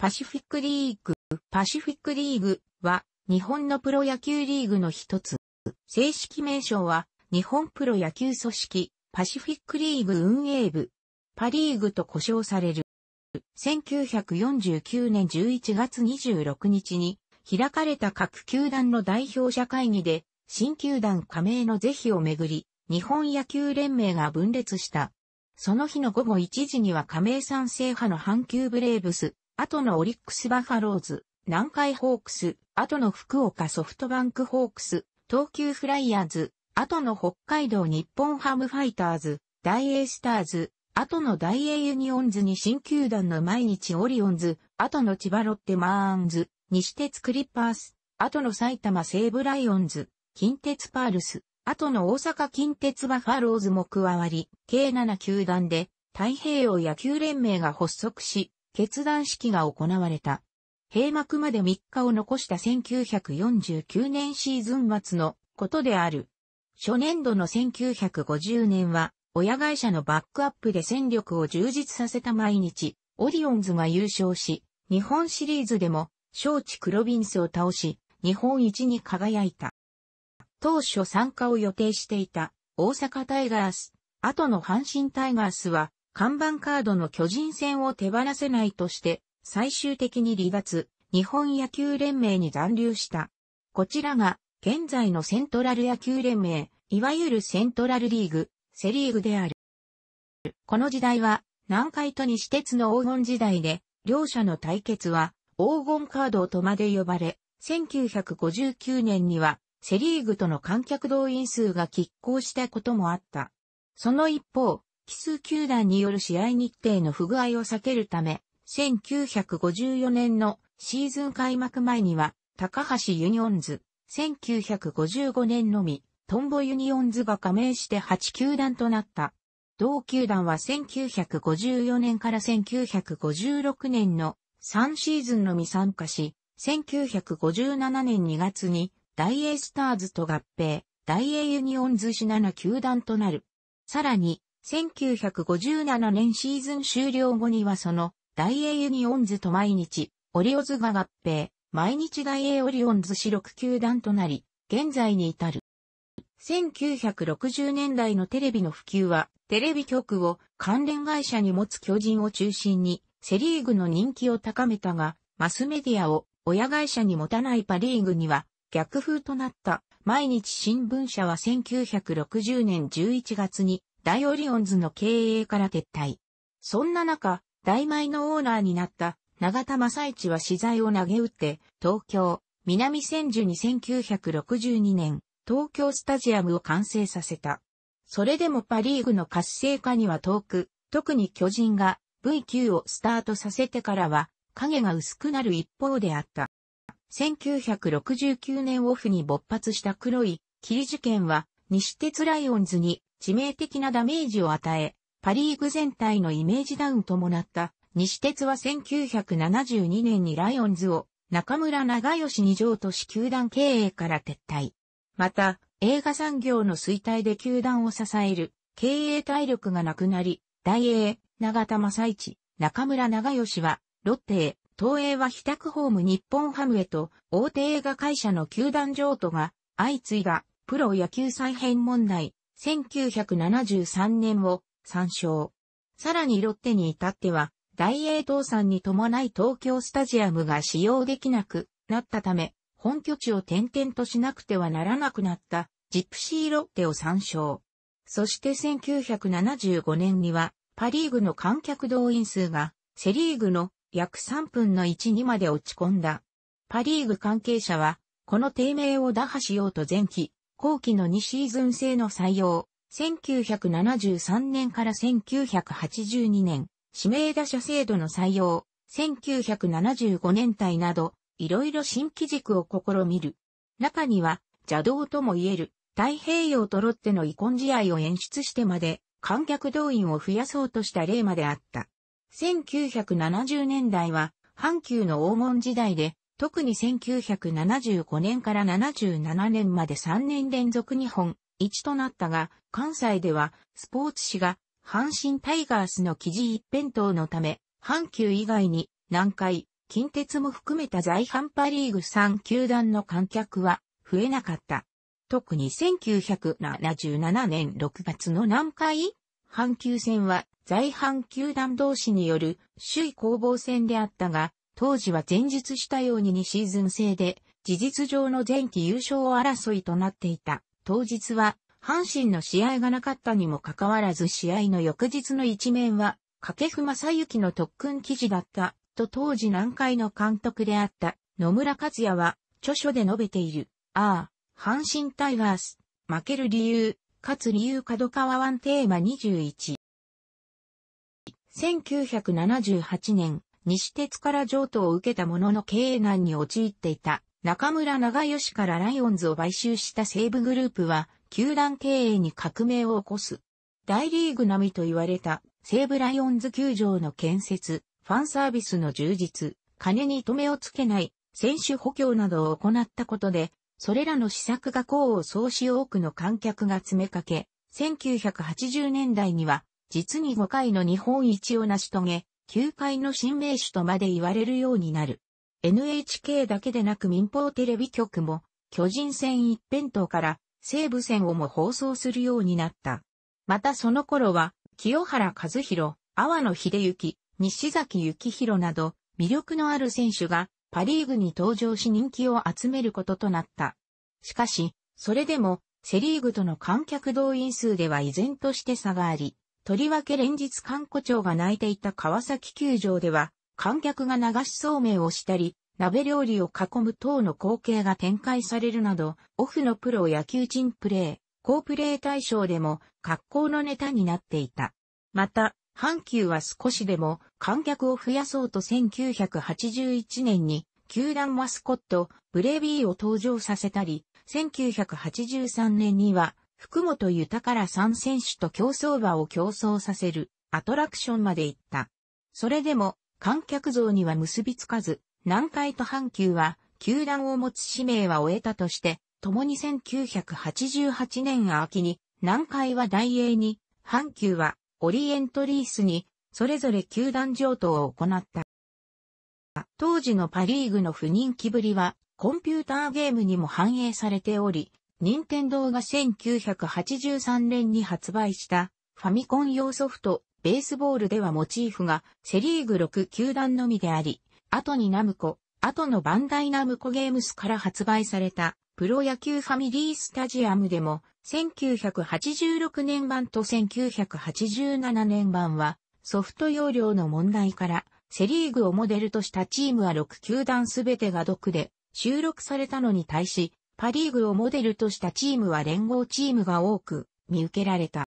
パシフィックリーグ、パシフィックリーグは日本のプロ野球リーグの一つ。正式名称は日本プロ野球組織パシフィックリーグ運営部、パリーグと呼称される。1949年11月26日に開かれた各球団の代表者会議で新球団加盟の是非をめぐり日本野球連盟が分裂した。その日の午後1時には加盟賛成派の阪急ブレーブス、後のオリックスバファローズ、南海ホークス、後の福岡ソフトバンクホークス、東急フライヤーズ、後の北海道日本ハムファイターズ、大英スターズ、後の大英ユニオンズに新球団の毎日オリオンズ、後の千葉ロッテマーンズ、西鉄クリッパース、後の埼玉西武ライオンズ、近鉄パールス、後の大阪近鉄バファローズも加わり、計7球団で太平洋野球連盟が発足し、決断式が行われた。閉幕まで3日を残した1949年シーズン末のことである。初年度の1950年は、親会社のバックアップで戦力を充実させた毎日、オリオンズが優勝し、日本シリーズでも、招致黒ビンスを倒し、日本一に輝いた。当初参加を予定していた、大阪タイガース、後の阪神タイガースは、看板カードの巨人戦を手放せないとして、最終的に離脱、日本野球連盟に残留した。こちらが、現在のセントラル野球連盟、いわゆるセントラルリーグ、セリーグである。この時代は、南海と西鉄の黄金時代で、両者の対決は、黄金カードとまで呼ばれ、1959年には、セリーグとの観客動員数が拮抗したこともあった。その一方、奇数球団による試合日程の不具合を避けるため、1954年のシーズン開幕前には、高橋ユニオンズ、1955年のみ、トンボユニオンズが加盟して8球団となった。同球団は1954年から1956年の3シーズンのみ参加し、1957年2月に大英スターズと合併、大英ユニオンズ市7球団となる。さらに、1957年シーズン終了後にはその、大英ユニオンズと毎日、オリオズが合併、毎日大英オリオンズ四六球団となり、現在に至る。1960年代のテレビの普及は、テレビ局を関連会社に持つ巨人を中心に、セリーグの人気を高めたが、マスメディアを親会社に持たないパリーグには逆風となった。毎日新聞社は1960年11月に大オリオンズの経営から撤退。そんな中、大米のオーナーになった永田正一は資材を投げ打って、東京、南千住に1962年、東京スタジアムを完成させた。それでもパリーグの活性化には遠く、特に巨人が V9 をスタートさせてからは、影が薄くなる一方であった。1969年オフに勃発した黒い霧事件は、西鉄ライオンズに致命的なダメージを与え、パリーグ全体のイメージダウンともなった西鉄は1972年にライオンズを中村長吉に譲渡し球団経営から撤退。また、映画産業の衰退で球団を支える経営体力がなくなり、大英、長田正一、中村長吉は、ロッテへ、東映は北区ホーム日本ハムへと、大手映画会社の球団譲渡が、相次いだ、プロ野球再編問題、1973年を参照。さらにロッテに至っては、大英倒産に伴い東京スタジアムが使用できなくなったため、本拠地を転々としなくてはならなくなったジプシーロッテを参照。そして1975年にはパリーグの観客動員数がセリーグの約3分の1にまで落ち込んだ。パリーグ関係者はこの低迷を打破しようと前期後期の2シーズン制の採用、1973年から1982年、指名打者制度の採用、1975年代など、いろいろ新規軸を試みる。中には、邪道とも言える、太平洋とロッテの遺恨試合を演出してまで、観客動員を増やそうとした例まであった。1970年代は、阪急の黄金時代で、特に1975年から77年まで3年連続日本、1となったが、関西では、スポーツ紙が、阪神タイガースの記事一辺倒のため、阪急以外に、南海、近鉄も含めた在阪パリーグ3球団の観客は、増えなかった。特に1977年6月の南海阪急戦は在阪球団同士による首位攻防戦であったが、当時は前述したように2シーズン制で、事実上の前期優勝争いとなっていた。当日は、阪神の試合がなかったにもかかわらず試合の翌日の一面は、掛布正幸の特訓記事だった、と当時南海の監督であった野村克也は、著書で述べている。ああ、阪神タイガース、負ける理由、勝つ理由角川湾テーマ21。1978年、西鉄から譲渡を受けたものの経営難に陥っていた中村長吉からライオンズを買収した西武グループは、球団経営に革命を起こす。大リーグ並みと言われた西武ライオンズ球場の建設、ファンサービスの充実、金に止めをつけない選手補強などを行ったことで、それらの施策が功を奏し多くの観客が詰めかけ、1980年代には実に5回の日本一を成し遂げ、球界の新名手とまで言われるようになる。NHK だけでなく民放テレビ局も、巨人戦一辺倒から西武戦をも放送するようになった。またその頃は、清原和弘、阿野秀幸、西崎幸弘など、魅力のある選手がパリーグに登場し人気を集めることとなった。しかし、それでも、セリーグとの観客動員数では依然として差があり、とりわけ連日観光庁が泣いていた川崎球場では、観客が流しそうめんをしたり、鍋料理を囲む等の光景が展開されるなど、オフのプロ野球人プレー、高プレー対象でも格好のネタになっていた。また、阪急は少しでも観客を増やそうと1981年に球団マスコット、ブレビーを登場させたり、1983年には福本豊から3選手と競走馬を競争させるアトラクションまで行った。それでも観客像には結びつかず、南海と阪急は球団を持つ使命は終えたとして、共に1988年秋に南海は大英に、阪急はオリエントリースに、それぞれ球団上等を行った。当時のパリーグの不人気ぶりは、コンピューターゲームにも反映されており、任天堂が1983年に発売したファミコン用ソフト、ベースボールではモチーフがセリーグ6球団のみであり、後にナムコ、後のバンダイナムコゲームスから発売されたプロ野球ファミリースタジアムでも1986年版と1987年版はソフト容量の問題からセリーグをモデルとしたチームは6球団すべてが独で収録されたのに対しパリーグをモデルとしたチームは連合チームが多く見受けられた。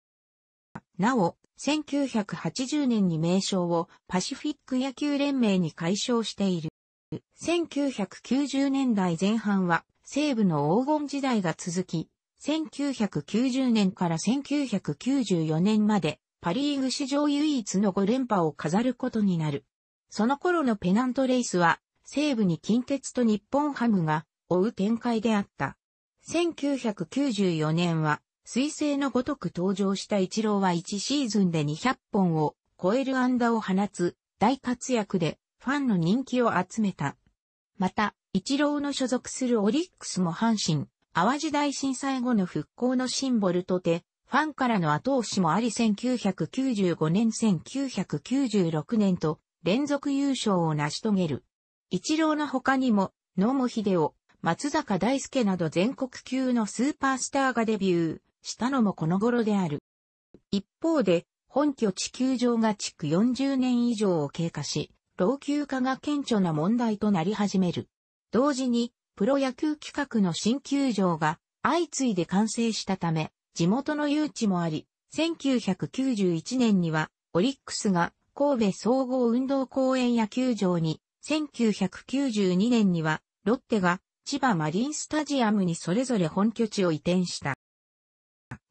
なお、1980年に名称をパシフィック野球連盟に改称している。1990年代前半は西部の黄金時代が続き、1990年から1994年までパリーグ史上唯一の5連覇を飾ることになる。その頃のペナントレースは西部に近鉄と日本ハムが追う展開であった。1994年は、彗星のごとく登場した一郎は1シーズンで200本を超える安打を放つ大活躍でファンの人気を集めた。また、一郎の所属するオリックスも阪神、淡路大震災後の復興のシンボルとて、ファンからの後押しもあり1995年1996年と連続優勝を成し遂げる。一郎の他にも、野茂秀夫、松坂大輔など全国級のスーパースターがデビューしたのもこの頃である。一方で、本拠地球場が築40年以上を経過し、老朽化が顕著な問題となり始める。同時に、プロ野球企画の新球場が相次いで完成したため、地元の誘致もあり、1991年にはオリックスが神戸総合運動公園野球場に、1992年にはロッテが千葉マリンスタジアムにそれぞれ本拠地を移転した。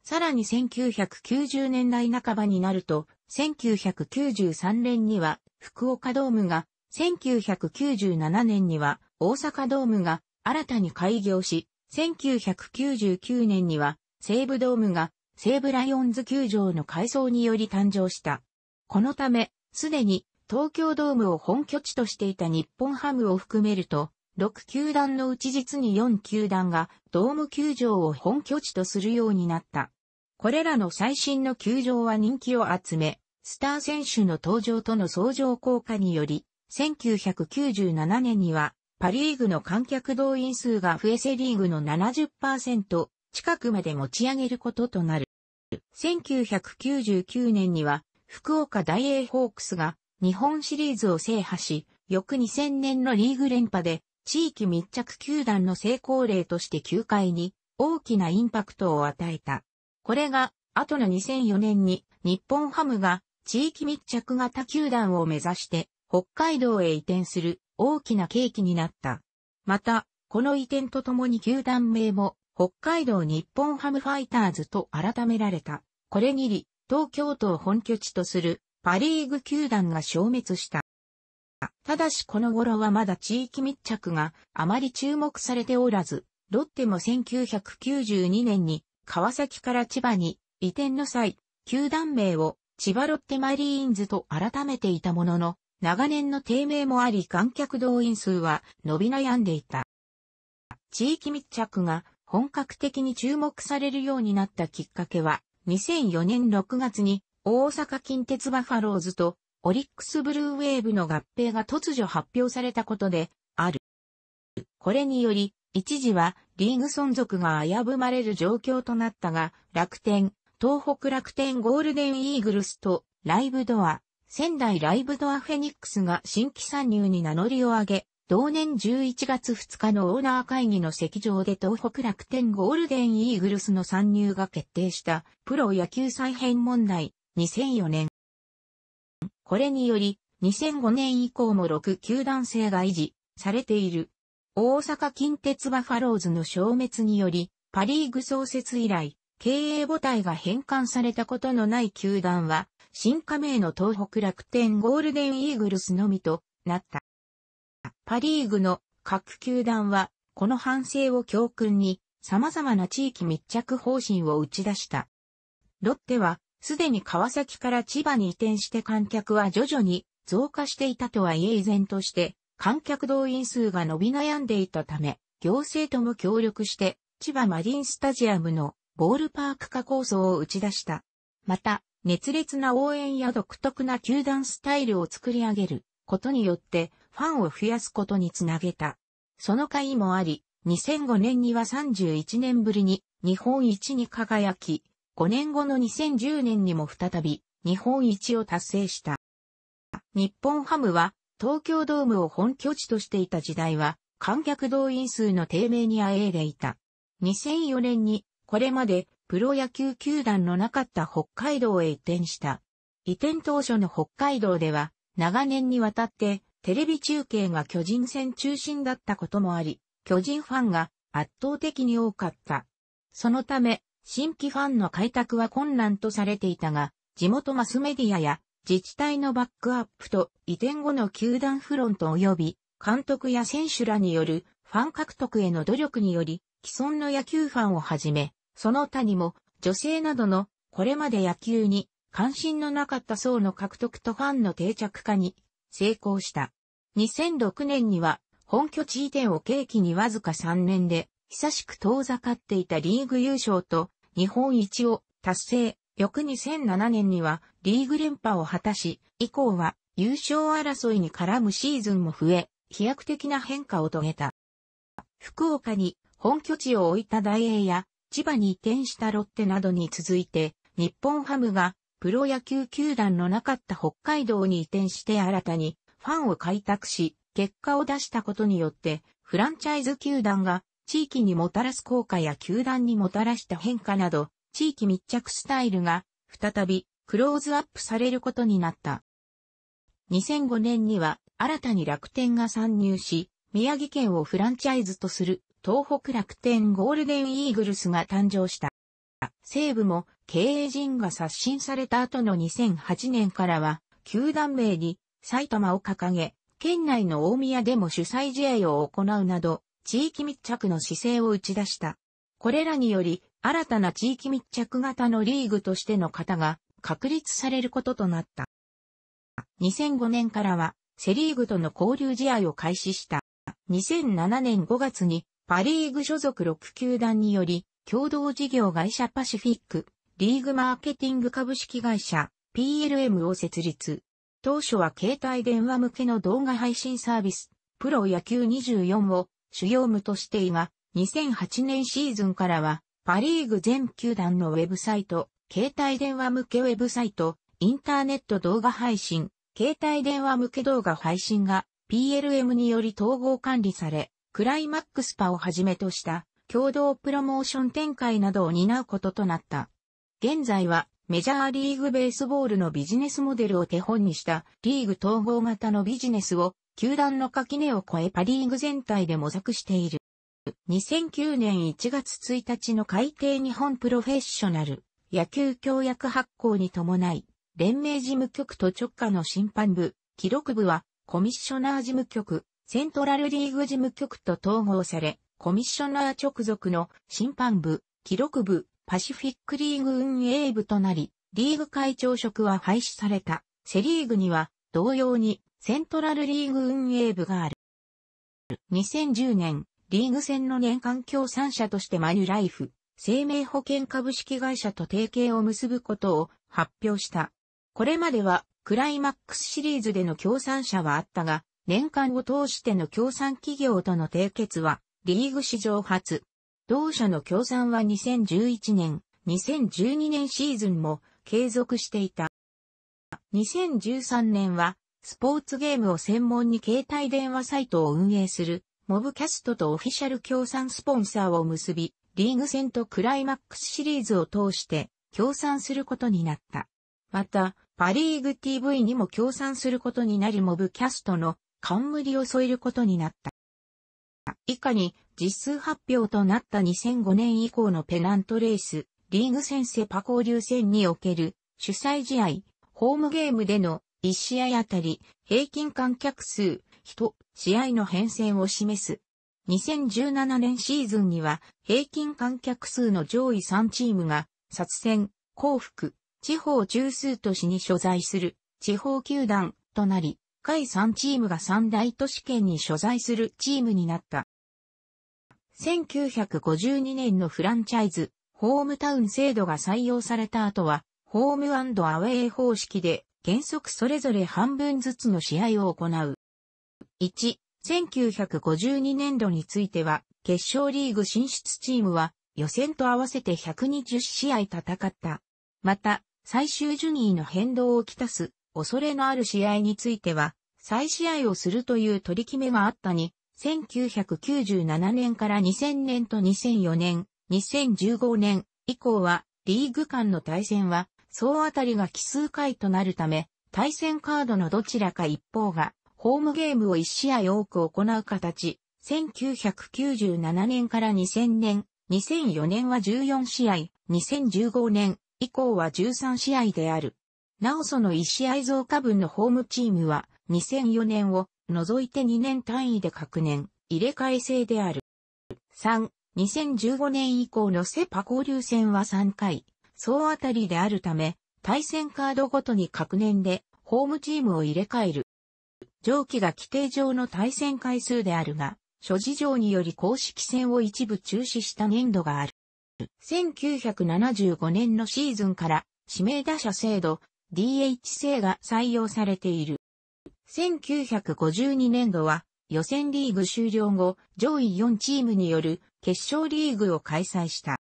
さらに1990年代半ばになると、1993年には福岡ドームが、1997年には大阪ドームが新たに開業し、1999年には西武ドームが西武ライオンズ球場の改装により誕生した。このため、すでに東京ドームを本拠地としていた日本ハムを含めると、6球団のうち実に4球団がドーム球場を本拠地とするようになった。これらの最新の球場は人気を集め、スター選手の登場との相乗効果により、1997年にはパリーグの観客動員数が増えセリーグの70%近くまで持ち上げることとなる。1999年には福岡大英ホークスが日本シリーズを制覇し、翌2000年のリーグ連覇で地域密着球団の成功例として球界に大きなインパクトを与えた。これが、後の2004年に日本ハムが地域密着型球団を目指して北海道へ移転する大きな契機になった。また、この移転とともに球団名も北海道日本ハムファイターズと改められた。これにり、東京都を本拠地とするパリーグ球団が消滅した。ただしこの頃はまだ地域密着があまり注目されておらず、ロッテも1992年に川崎から千葉に移転の際、球団名を千葉ロッテマリーンズと改めていたものの、長年の低迷もあり観客動員数は伸び悩んでいた。地域密着が本格的に注目されるようになったきっかけは、2004年6月に大阪近鉄バファローズとオリックスブルーウェーブの合併が突如発表されたことで、ある。これにより、一時はリーグ存続が危ぶまれる状況となったが、楽天、東北楽天ゴールデンイーグルスとライブドア、仙台ライブドアフェニックスが新規参入に名乗りを上げ、同年11月2日のオーナー会議の席上で東北楽天ゴールデンイーグルスの参入が決定したプロ野球再編問題2004年これにより、2005年以降も6球団制が維持されている。大阪近鉄バファローズの消滅により、パリーグ創設以来、経営母体が返還されたことのない球団は、新加盟の東北楽天ゴールデンイーグルスのみとなった。パリーグの各球団は、この反省を教訓に、様々な地域密着方針を打ち出した。ロッテは、すでに川崎から千葉に移転して観客は徐々に増加していたとはいえ依然として観客動員数が伸び悩んでいたため、行政とも協力して千葉マリンスタジアムのボールパーク化構想を打ち出した。また、熱烈な応援や独特な球団スタイルを作り上げることによってファンを増やすことにつなげた。その会もあり、2005年には31年ぶりに日本一に輝き、5年後の2010年にも再び日本一を達成した。日本ハムは東京ドームを本拠地としていた時代は観客動員数の低迷にあえいでいた。2004年にこれまでプロ野球球団のなかった北海道へ移転した。移転当初の北海道では長年にわたってテレビ中継が巨人戦中心だったこともあり、巨人ファンが圧倒的に多かった。そのため、新規ファンの開拓は困難とされていたが、地元マスメディアや自治体のバックアップと移転後の球団フロント及び監督や選手らによるファン獲得への努力により既存の野球ファンをはじめ、その他にも女性などのこれまで野球に関心のなかった層の獲得とファンの定着化に成功した。2006年には本拠地移転を契機にわずか3年で久しく遠ざかっていたリーグ優勝と日本一を達成、翌2007年にはリーグ連覇を果たし、以降は優勝争いに絡むシーズンも増え、飛躍的な変化を遂げた。福岡に本拠地を置いた大英や千葉に移転したロッテなどに続いて、日本ハムがプロ野球球団のなかった北海道に移転して新たにファンを開拓し、結果を出したことによって、フランチャイズ球団が地域にもたらす効果や球団にもたらした変化など、地域密着スタイルが、再び、クローズアップされることになった。2005年には、新たに楽天が参入し、宮城県をフランチャイズとする、東北楽天ゴールデンイーグルスが誕生した。西武も経営陣が刷新された後の2008年からは、球団名に埼玉を掲げ、県内の大宮でも主催試合を行うなど、地域密着の姿勢を打ち出した。これらにより、新たな地域密着型のリーグとしての型が確立されることとなった。2005年からは、セリーグとの交流試合を開始した。2007年5月に、パリーグ所属6球団により、共同事業会社パシフィック、リーグマーケティング株式会社、PLM を設立。当初は携帯電話向けの動画配信サービス、プロ野球24を主要務としていが、2008年シーズンからは、パリーグ全球団のウェブサイト、携帯電話向けウェブサイト、インターネット動画配信、携帯電話向け動画配信が PLM により統合管理され、クライマックスパをはじめとした共同プロモーション展開などを担うこととなった。現在はメジャーリーグベースボールのビジネスモデルを手本にしたリーグ統合型のビジネスを球団の垣根を越えパリーグ全体で模索している。2009年1月1日の改定日本プロフェッショナル野球協約発行に伴い、連盟事務局と直下の審判部、記録部はコミッショナー事務局、セントラルリーグ事務局と統合され、コミッショナー直属の審判部、記録部、パシフィックリーグ運営部となり、リーグ会長職は廃止された。セリーグには同様にセントラルリーグ運営部がある。2010年、リーグ戦の年間協賛者としてマニュライフ、生命保険株式会社と提携を結ぶことを発表した。これまでは、クライマックスシリーズでの協賛者はあったが、年間を通しての協賛企業との締結は、リーグ史上初。同社の協賛は2011年、2012年シーズンも継続していた。2013年はスポーツゲームを専門に携帯電話サイトを運営する、モブキャストとオフィシャル協賛スポンサーを結び、リーグ戦とクライマックスシリーズを通して協賛することになった。また、パリーグ TV にも協賛することになるモブキャストの冠を添えることになった。以下に実数発表となった2005年以降のペナントレース、リーグ戦セパ交流戦における主催試合、ホームゲームでの1試合あたり平均観客数、人、試合の変遷を示す。2017年シーズンには平均観客数の上位3チームが、殺戦、幸福、地方中枢都市に所在する地方球団となり、下位3チームが三大都市圏に所在するチームになった。1952年のフランチャイズ、ホームタウン制度が採用された後は、ホームアウェイ方式で原則それぞれ半分ずつの試合を行う。1、1952年度については、決勝リーグ進出チームは、予選と合わせて120試合戦った。また、最終順位の変動をきたす、恐れのある試合については、再試合をするという取り決めがあったに、1997年から2000年と2004年、2015年以降は、リーグ間の対戦は総当たりが奇数回となるため、対戦カードのどちらか一方が、ホームゲームを1試合多く行う形、1997年から2000年、2004年は14試合、2015年以降は13試合である。なおその1試合増加分のホームチームは、2004年を除いて2年単位で各年、入れ替え制である。3、2015年以降のセパ交流戦は3回、総当たりであるため、対戦カードごとに各年でホームチームを入れ替える。上記が規定上の対戦回数であるが、諸事情により公式戦を一部中止した年度がある。1975年のシーズンから指名打者制度 DH 制が採用されている。1952年度は予選リーグ終了後上位4チームによる決勝リーグを開催した。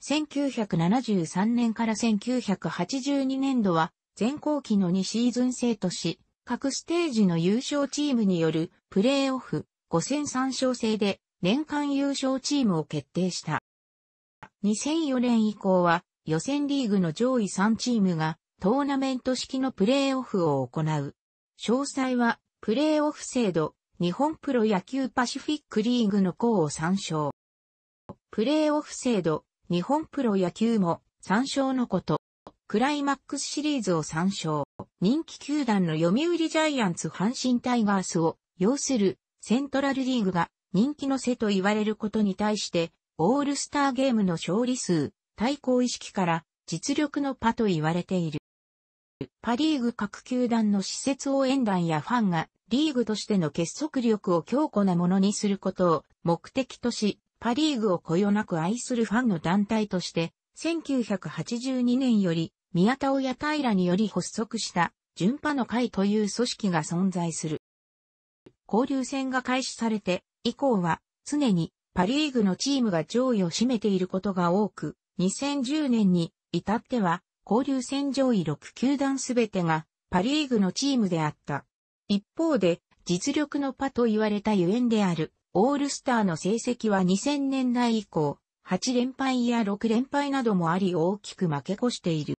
1973年から1982年度は、全後期の2シーズン制とし、各ステージの優勝チームによるプレーオフ5戦3勝制で年間優勝チームを決定した。2004年以降は予選リーグの上位3チームがトーナメント式のプレーオフを行う。詳細はプレーオフ制度日本プロ野球パシフィックリーグの項を参照。プレーオフ制度日本プロ野球も参照のこと。クライマックスシリーズを参照。人気球団の読売ジャイアンツ阪神タイガースを要するセントラルリーグが人気のせと言われることに対して、オールスターゲームの勝利数、対抗意識から実力のパと言われている。パリーグ各球団の施設応援団やファンがリーグとしての結束力を強固なものにすることを目的とし、パリーグをこよなく愛するファンの団体として、1982年より宮田親平により発足した順派の会という組織が存在する。交流戦が開始されて以降は常にパリーグのチームが上位を占めていることが多く、2010年に至っては交流戦上位6球団すべてがパリーグのチームであった。一方で実力のパと言われたゆえんであるオールスターの成績は2000年代以降、8連敗や6連敗などもあり大きく負け越している。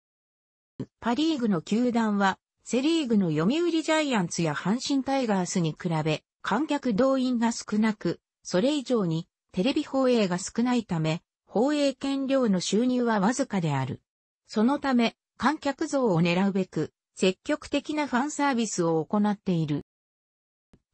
パリーグの球団は、セリーグの読売ジャイアンツや阪神タイガースに比べ、観客動員が少なく、それ以上にテレビ放映が少ないため、放映権料の収入はわずかである。そのため、観客像を狙うべく、積極的なファンサービスを行っている。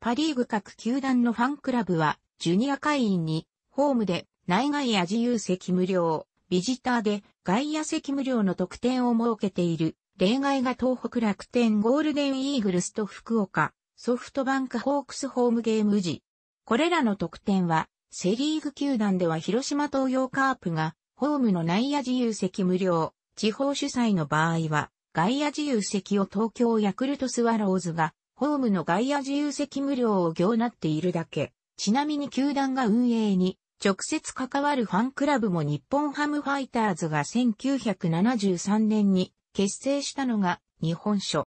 パリーグ各球団のファンクラブは、ジュニア会員に、ホームで、内外野自由席無料、ビジターで、外野席無料の特典を設けている。例外が東北楽天ゴールデンイーグルスと福岡、ソフトバンクホークスホームゲーム時。これらの特典は、セリーグ球団では広島東洋カープが、ホームの内野自由席無料、地方主催の場合は、外野自由席を東京ヤクルトスワローズが、ホームの外野自由席無料を行っているだけ。ちなみに球団が運営に直接関わるファンクラブも日本ハムファイターズが1973年に結成したのが日本書。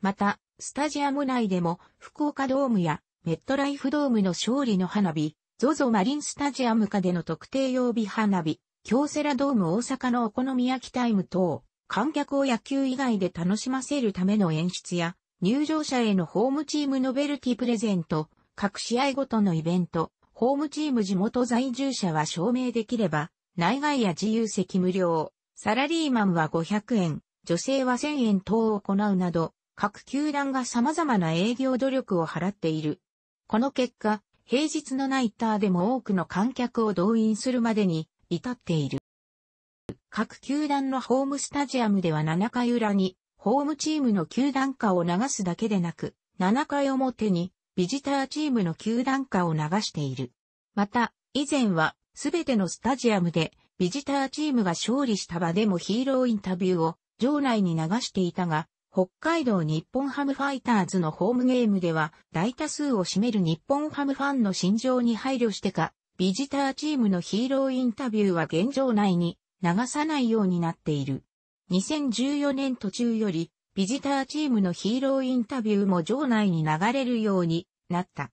また、スタジアム内でも福岡ドームやメットライフドームの勝利の花火、ZOZO マリンスタジアム下での特定曜日花火、京セラドーム大阪のお好み焼きタイム等、観客を野球以外で楽しませるための演出や入場者へのホームチームノベルティプレゼント、各試合ごとのイベント、ホームチーム地元在住者は証明できれば、内外や自由席無料、サラリーマンは500円、女性は1000円等を行うなど、各球団が様々な営業努力を払っている。この結果、平日のナイターでも多くの観客を動員するまでに至っている。各球団のホームスタジアムでは7回裏にホームチームの球団歌を流すだけでなく、7回表にビジターチームの球団歌を流している。また、以前はすべてのスタジアムでビジターチームが勝利した場でもヒーローインタビューを場内に流していたが、北海道日本ハムファイターズのホームゲームでは大多数を占める日本ハムファンの心情に配慮してか、ビジターチームのヒーローインタビューは現状内に流さないようになっている。2014年途中より、ビジターチームのヒーローインタビューも場内に流れるようになった。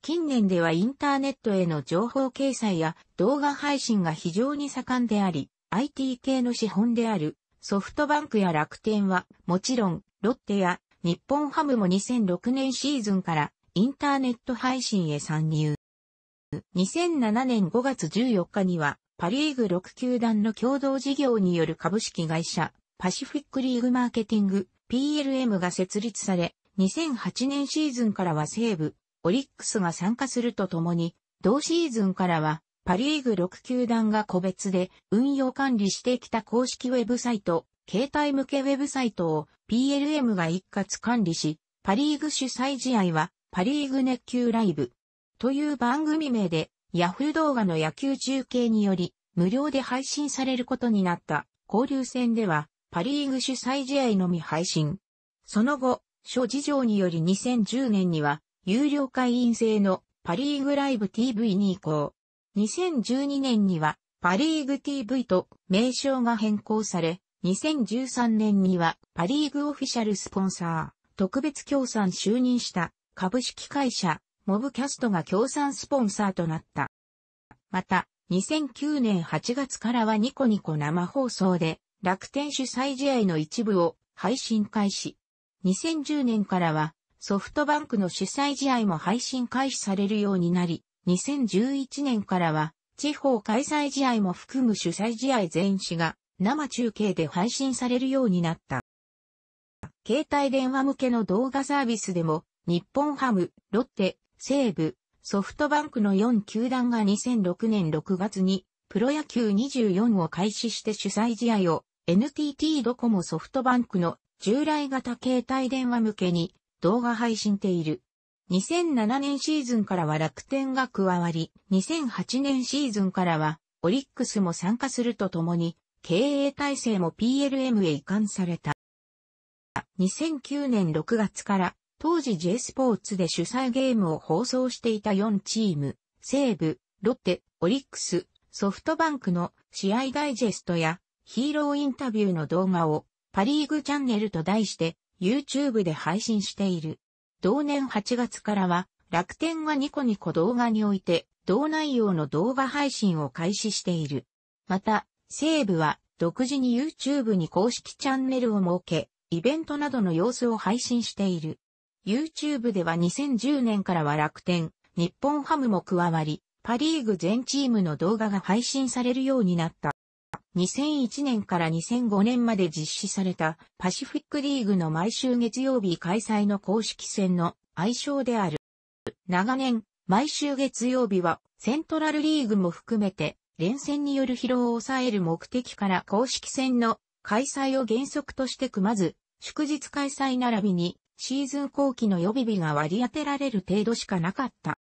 近年ではインターネットへの情報掲載や動画配信が非常に盛んであり、IT 系の資本であるソフトバンクや楽天はもちろんロッテや日本ハムも2006年シーズンからインターネット配信へ参入。2007年5月14日にはパリーグ6球団の共同事業による株式会社、パシフィックリーグマーケティング、PLM が設立され、2008年シーズンからは西部、オリックスが参加するとともに、同シーズンからは、パリーグ6球団が個別で運用管理してきた公式ウェブサイト、携帯向けウェブサイトを PLM が一括管理し、パリーグ主催試合は、パリーグ熱球ライブという番組名でヤフー動画の野球中継により、無料で配信されることになった交流戦では、パリーグ主催試合のみ配信。その後、諸事情により2010年には、有料会員制のパリーグライブ TV に移行。2012年には、パリーグ TV と名称が変更され、2013年にはパリーグオフィシャルスポンサー、特別協賛就任した株式会社モブキャストが協賛スポンサーとなった。また、2009年8月からはニコニコ生放送で楽天主催試合の一部を配信開始。2010年からはソフトバンクの主催試合も配信開始されるようになり、2011年からは地方開催試合も含む主催試合全市が生中継で配信されるようになった。携帯電話向けの動画サービスでも日本ハム、ロッテ、西武、ソフトバンクの4球団が2006年6月にプロ野球24を開始して主催試合を NTT ドコモソフトバンクの従来型携帯電話向けに動画配信ている。2007年シーズンからは楽天が加わり、2008年シーズンからはオリックスも参加するとともに経営体制も PLM へ移管された。2009年6月から当時 J スポーツで主催ゲームを放送していた4チーム、西武、ロッテ、オリックス、ソフトバンクの試合ダイジェストやヒーローインタビューの動画をパリーグチャンネルと題して YouTube で配信している。同年8月からは楽天がニコニコ動画において同内容の動画配信を開始している。また、西武は独自に YouTube に公式チャンネルを設け、イベントなどの様子を配信している。YouTube では2010年からは楽天、日本ハムも加わり、パリーグ全チームの動画が配信されるようになった。2001年から2005年まで実施されたパシフィックリーグの毎週月曜日開催の公式戦の愛称である。長年、毎週月曜日はセントラルリーグも含めて連戦による疲労を抑える目的から公式戦の開催を原則として組まず、祝日開催並びにシーズン後期の予備日が割り当てられる程度しかなかった。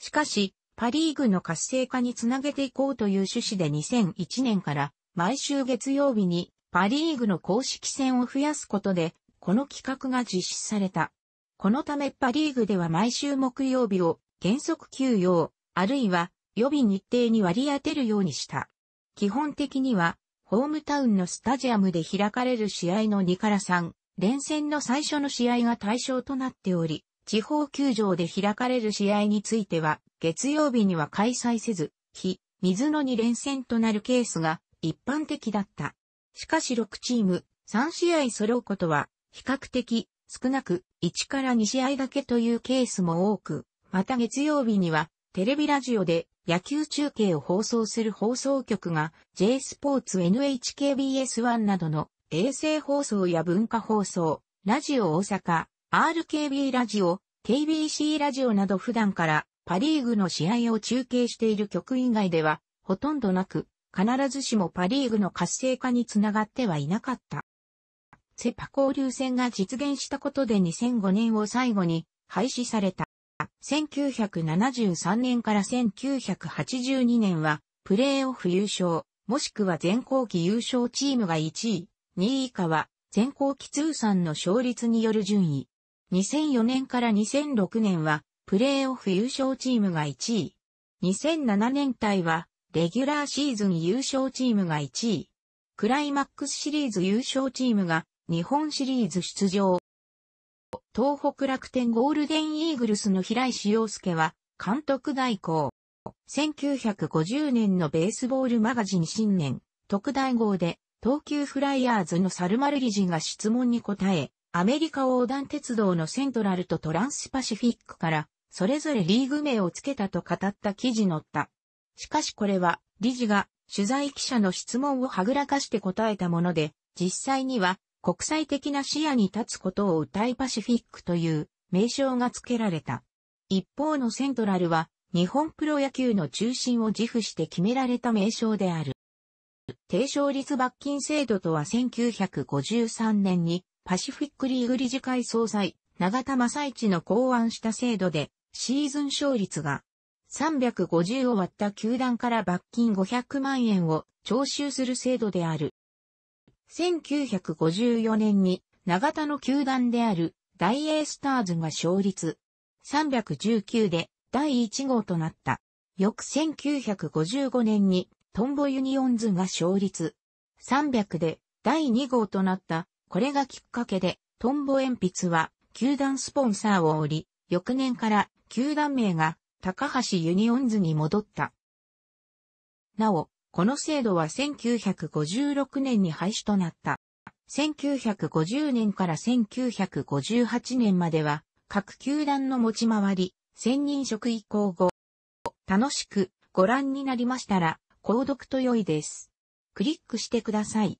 しかし、パリーグの活性化につなげていこうという趣旨で2001年から毎週月曜日にパリーグの公式戦を増やすことで、この企画が実施された。このためパリーグでは毎週木曜日を原則休養、あるいは予備日程に割り当てるようにした。基本的には、ホームタウンのスタジアムで開かれる試合の2から3、連戦の最初の試合が対象となっており、地方球場で開かれる試合については、月曜日には開催せず、非、水野に連戦となるケースが一般的だった。しかし6チーム、3試合揃うことは、比較的、少なく、1から2試合だけというケースも多く、また月曜日には、テレビラジオで野球中継を放送する放送局が J スポーツ NHKBS1 などの衛星放送や文化放送、ラジオ大阪、RKB ラジオ、KBC ラジオなど普段からパリーグの試合を中継している局以外ではほとんどなく、必ずしもパリーグの活性化につながってはいなかった。セパ交流戦が実現したことで2005年を最後に廃止された。1973年から1982年はプレーオフ優勝、もしくは全後期優勝チームが1位、2位以下は、全校期通算の勝率による順位。2004年から2006年は、プレーオフ優勝チームが1位。2007年帯は、レギュラーシーズン優勝チームが1位。クライマックスシリーズ優勝チームが、日本シリーズ出場。東北楽天ゴールデンイーグルスの平石洋介は、監督代行。1950年のベースボールマガジン新年、特大号で、東急フライヤーズのサルマル理事が質問に答え、アメリカ横断鉄道のセントラルとトランスパシフィックから、それぞれリーグ名を付けたと語った記事載った。しかしこれは、理事が取材記者の質問をはぐらかして答えたもので、実際には国際的な視野に立つことを謳いパシフィックという名称が付けられた。一方のセントラルは、日本プロ野球の中心を自負して決められた名称である。低勝率罰金制度とは1953年にパシフィックリーグ理事会総裁、永田正一の考案した制度で、シーズン勝率が350を割った球団から罰金500万円を徴収する制度である。1954年に永田の球団である大英スターズが勝率319で第1号となった。翌1955年にトンボユニオンズが勝率300で第2号となった。これがきっかけで、トンボ鉛筆は球団スポンサーを降り、翌年から球団名が高橋ユニオンズに戻った。なお、この制度は1956年に廃止となった。1950年から1958年までは、各球団の持ち回り、専任職移行後、楽しくご覧になりましたら、購読と良いです。クリックしてください。